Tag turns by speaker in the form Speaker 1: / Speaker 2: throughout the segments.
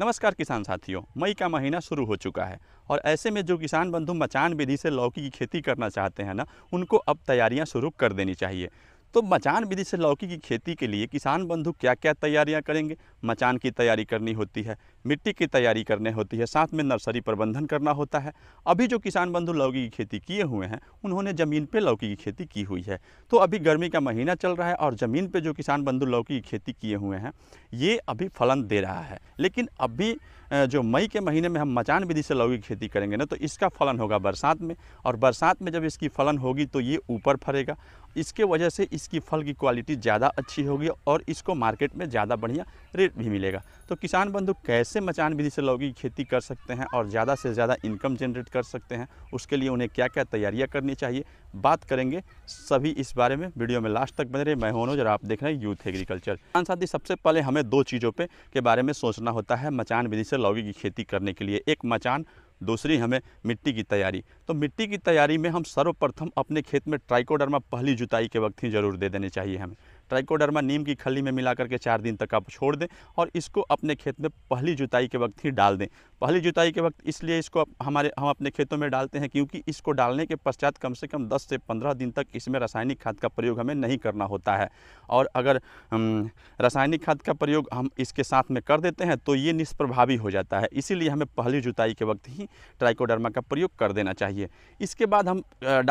Speaker 1: नमस्कार किसान साथियों मई का महीना शुरू हो चुका है और ऐसे में जो किसान बंधु मचान विधि से लौकी की खेती करना चाहते हैं ना उनको अब तैयारियां शुरू कर देनी चाहिए तो मचान विधि से लौकी की खेती के लिए किसान बंधु क्या क्या तैयारियां करेंगे मचान की तैयारी करनी होती है मिट्टी की तैयारी करने होती है साथ में नर्सरी प्रबंधन करना होता है अभी जो किसान बंधु लौकी की खेती किए हुए हैं उन्होंने ज़मीन पे लौकी की खेती की हुई है तो अभी गर्मी का महीना चल रहा है और ज़मीन पर जो किसान बंधु लौकी की खेती किए हुए हैं ये अभी फलन दे रहा है लेकिन अभी जो मई के महीने में हम मचान विधि से लौकी की खेती करेंगे ना तो इसका फलन होगा बरसात में और बरसात में जब इसकी फलन होगी तो ये ऊपर फरेगा इसके वजह से इसकी फल की क्वालिटी ज़्यादा अच्छी होगी और इसको मार्केट में ज़्यादा बढ़िया रेट भी मिलेगा तो किसान बंधु कैसे मचान विधि से लौकी की खेती कर सकते हैं और ज़्यादा से ज़्यादा इनकम जनरेट कर सकते हैं उसके लिए उन्हें क्या क्या तैयारियाँ करनी चाहिए बात करेंगे सभी इस बारे में वीडियो में लास्ट तक बने रहे मैं होनो जरा आप देख रहे हैं यूथ एग्रीकल्चर किसान ही सबसे पहले हमें दो चीज़ों पर के बारे में सोचना होता है मचान विधि से लौकी की खेती करने के लिए एक मचान दूसरी हमें मिट्टी की तैयारी तो मिट्टी की तैयारी में हम सर्वप्रथम अपने खेत में ट्राइकोडर्मा पहली जुताई के वक्त ही ज़रूर दे देने चाहिए हमें ट्राइकोडर्मा नीम की खली में मिला करके चार दिन तक आप छोड़ दें और इसको अपने खेत में पहली जुताई के वक्त ही डाल दें पहली जुताई के वक्त इसलिए इसको हमारे हम अपने खेतों में डालते हैं क्योंकि इसको डालने के पश्चात कम से कम 10 से 15 दिन तक इसमें रासायनिक खाद का प्रयोग हमें नहीं करना होता है और अगर रासायनिक खाद का प्रयोग हम इसके साथ में कर देते हैं तो ये निष्प्रभावी हो जाता है इसीलिए हमें पहली जुताई के वक्त ही ट्राइकोडर्मा का प्रयोग कर देना चाहिए इसके बाद हम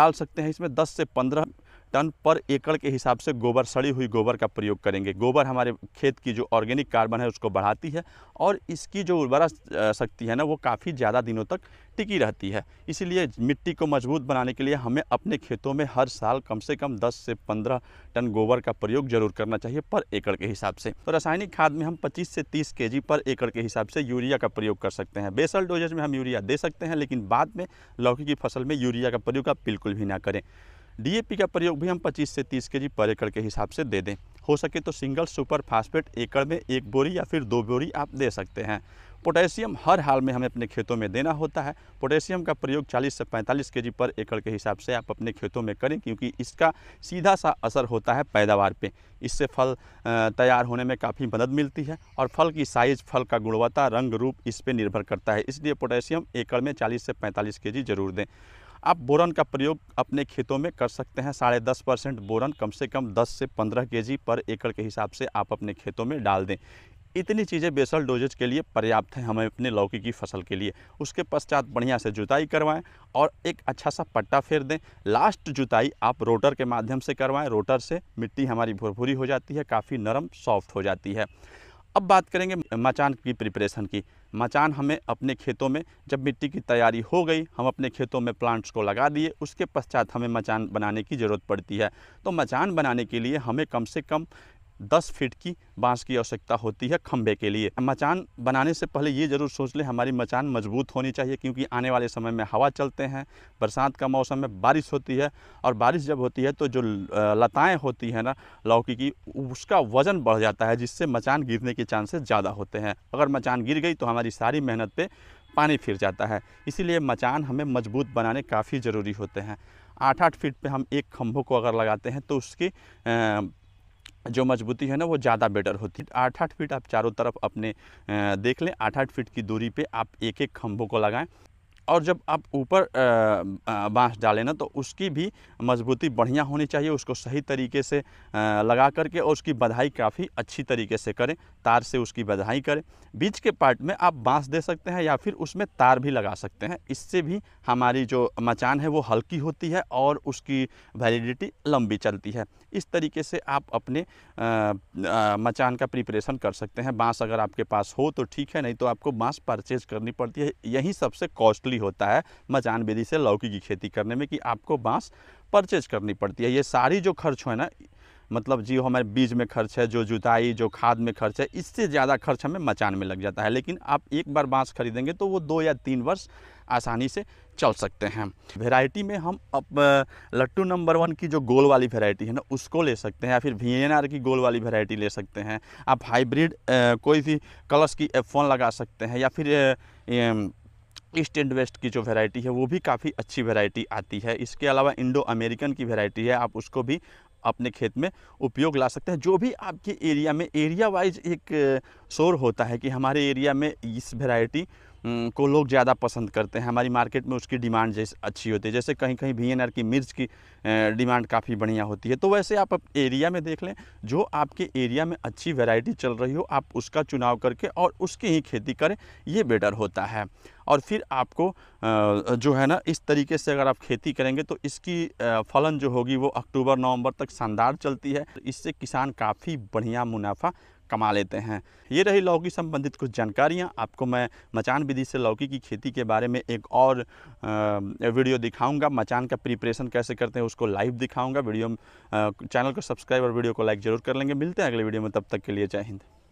Speaker 1: डाल सकते हैं इसमें दस से पंद्रह टन पर एकड़ के हिसाब से गोबर सड़ी हुई गोबर का प्रयोग करेंगे गोबर हमारे खेत की जो ऑर्गेनिक कार्बन है उसको बढ़ाती है और इसकी जो उर्वरा शक्ति है ना वो काफ़ी ज़्यादा दिनों तक टिकी रहती है इसीलिए मिट्टी को मजबूत बनाने के लिए हमें अपने खेतों में हर साल कम से कम 10 से 15 टन गोबर का प्रयोग जरूर करना चाहिए पर एकड़ के हिसाब से तो रासायनिक खाद में हम 25 से 30 केजी पर एकड़ के हिसाब से यूरिया का प्रयोग कर सकते हैं बेसल डोजेज में हम यूरिया दे सकते हैं लेकिन बाद में लौकी की फसल में यूरिया का प्रयोग आप बिल्कुल भी ना करें डीएपी का प्रयोग भी हम 25 से 30 केजी पर एकड़ के हिसाब से दे दें हो सके तो सिंगल सुपर फास्फेट एकड़ में एक बोरी या फिर दो बोरी आप दे सकते हैं पोटेशियम हर हाल में हमें अपने खेतों में देना होता है पोटेशियम का प्रयोग 40 से 45 केजी पर एकड़ के हिसाब से आप अपने खेतों में करें क्योंकि इसका सीधा सा असर होता है पैदावार पे इससे फल तैयार होने में काफ़ी मदद मिलती है और फल की साइज़ फल का गुणवत्ता रंग रूप इस पर निर्भर करता है इसलिए पोटेशियम एकड़ में चालीस से पैंतालीस के जरूर दें आप बोरन का प्रयोग अपने खेतों में कर सकते हैं साढ़े दस परसेंट बोरन कम से कम दस से पंद्रह के पर एकड़ के हिसाब से आप अपने खेतों में डाल दें इतनी चीज़ें बेसल डोजेज के लिए पर्याप्त हैं हमें अपने लौकी की फसल के लिए उसके पश्चात बढ़िया से जुताई करवाएं और एक अच्छा सा पट्टा फेर दें लास्ट जुताई आप रोटर के माध्यम से करवाएं रोटर से मिट्टी हमारी भुरभुरी हो जाती है काफ़ी नरम सॉफ्ट हो जाती है अब बात करेंगे मचान की प्रिपरेशन की मचान हमें अपने खेतों में जब मिट्टी की तैयारी हो गई हम अपने खेतों में प्लांट्स को लगा दिए उसके पश्चात हमें मचान बनाने की ज़रूरत पड़ती है तो मचान बनाने के लिए हमें कम से कम 10 फीट की बांस की आवश्यकता होती है खम्भे के लिए मचान बनाने से पहले ये ज़रूर सोच लें हमारी मचान मजबूत होनी चाहिए क्योंकि आने वाले समय में हवा चलते हैं बरसात का मौसम में बारिश होती है और बारिश जब होती है तो जो लताएँ होती हैं ना लौकी की उसका वज़न बढ़ जाता है जिससे मचान गिरने के चांसेस ज़्यादा होते हैं अगर मचान गिर गई तो हमारी सारी मेहनत पर पानी फिर जाता है इसीलिए मचान हमें मजबूत बनाने काफ़ी ज़रूरी होते हैं आठ आठ फीट पे हम एक खम्भों को अगर लगाते हैं तो उसकी जो मजबूती है ना वो ज़्यादा बेटर होती है आठ आठ फीट आप चारों तरफ अपने देख लें आठ आठ फीट की दूरी पे आप एक एक खम्भों को लगाएं और जब आप ऊपर बांस डालें ना तो उसकी भी मजबूती बढ़िया होनी चाहिए उसको सही तरीके से लगा करके और उसकी बधाई काफ़ी अच्छी तरीके से करें तार से उसकी बधाई करें बीच के पार्ट में आप बांस दे सकते हैं या फिर उसमें तार भी लगा सकते हैं इससे भी हमारी जो मचान है वो हल्की होती है और उसकी वैलिडिटी लंबी चलती है इस तरीके से आप अपने आ, आ, मचान का प्रिपरेशन कर सकते हैं बाँस अगर आपके पास हो तो ठीक है नहीं तो आपको बाँस परचेज करनी पड़ती है यही सबसे कॉस्टली मजबूरी होता है मचान बेदी से लौकी की खेती करने में कि आपको बाँस परचेज करनी पड़ती है ये सारी जो खर्च हो ना मतलब जी हमारे बीज में खर्च है जो जुताई जो खाद में खर्च है इससे ज़्यादा खर्च हमें मचान में लग जाता है लेकिन आप एक बार बांस खरीदेंगे तो वो दो या तीन वर्ष आसानी से चल सकते हैं वेराइटी में हम अब लट्टू नंबर वन की जो गोल वाली वेराइटी है ना उसको ले सकते हैं या फिर वी की गोल वाली वेराइटी ले सकते हैं आप हाइब्रिड कोई भी कलश की एफ लगा सकते हैं या फिर ए, ए, ईस्ट एंड वेस्ट की जो वैरायटी है वो भी काफ़ी अच्छी वैरायटी आती है इसके अलावा इंडो अमेरिकन की वैरायटी है आप उसको भी अपने खेत में उपयोग ला सकते हैं जो भी आपके एरिया में एरिया वाइज एक शोर होता है कि हमारे एरिया में इस वैरायटी को लोग ज़्यादा पसंद करते हैं हमारी मार्केट में उसकी डिमांड जैसे अच्छी होती है जैसे कहीं कहीं वी की मिर्च की डिमांड काफ़ी बढ़िया होती है तो वैसे आप एरिया में देख लें जो आपके एरिया में अच्छी वेराइटी चल रही हो आप उसका चुनाव करके और उसकी ही खेती करें ये बेटर होता है और फिर आपको जो है ना इस तरीके से अगर आप खेती करेंगे तो इसकी फलन जो होगी वो अक्टूबर नवंबर तक शानदार चलती है इससे किसान काफ़ी बढ़िया मुनाफा कमा लेते हैं ये रही लौकी संबंधित कुछ जानकारियाँ आपको मैं मचान विधि से लौकी की खेती के बारे में एक और वीडियो दिखाऊंगा मचान का प्रिपरेशन कैसे करते हैं उसको लाइव दिखाऊंगा वीडियो चैनल को सब्सक्राइब और वीडियो को लाइक ज़रूर कर लेंगे मिलते हैं अगले वीडियो में तब तक के लिए जय हिंद